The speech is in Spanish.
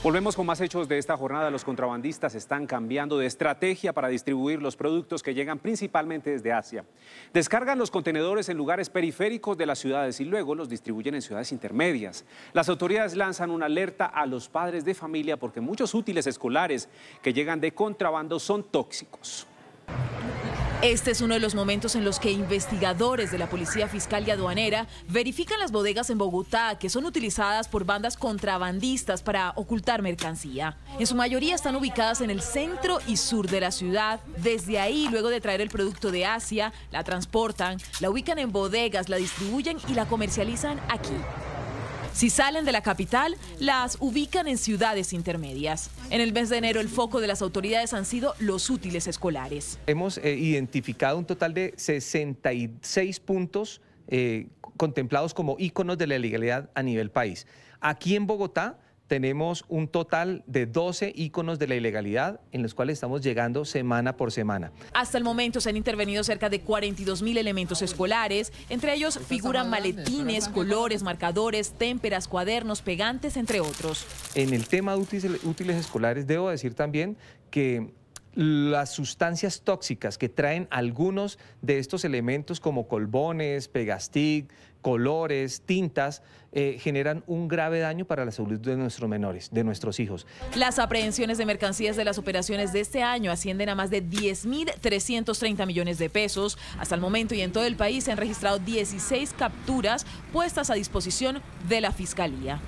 Volvemos con más hechos de esta jornada. Los contrabandistas están cambiando de estrategia para distribuir los productos que llegan principalmente desde Asia. Descargan los contenedores en lugares periféricos de las ciudades y luego los distribuyen en ciudades intermedias. Las autoridades lanzan una alerta a los padres de familia porque muchos útiles escolares que llegan de contrabando son tóxicos. Este es uno de los momentos en los que investigadores de la Policía Fiscal y Aduanera verifican las bodegas en Bogotá que son utilizadas por bandas contrabandistas para ocultar mercancía. En su mayoría están ubicadas en el centro y sur de la ciudad. Desde ahí, luego de traer el producto de Asia, la transportan, la ubican en bodegas, la distribuyen y la comercializan aquí. Si salen de la capital, las ubican en ciudades intermedias. En el mes de enero el foco de las autoridades han sido los útiles escolares. Hemos eh, identificado un total de 66 puntos eh, contemplados como íconos de la ilegalidad a nivel país. Aquí en Bogotá tenemos un total de 12 íconos de la ilegalidad en los cuales estamos llegando semana por semana. Hasta el momento se han intervenido cerca de 42 mil elementos escolares, entre ellos figuran maletines, colores, marcadores, témperas, cuadernos, pegantes, entre otros. En el tema de útiles, útiles escolares debo decir también que las sustancias tóxicas que traen algunos de estos elementos como colbones, pegastic, colores, tintas, eh, generan un grave daño para la salud de nuestros menores, de nuestros hijos. Las aprehensiones de mercancías de las operaciones de este año ascienden a más de 10.330 millones de pesos. Hasta el momento y en todo el país se han registrado 16 capturas puestas a disposición de la Fiscalía.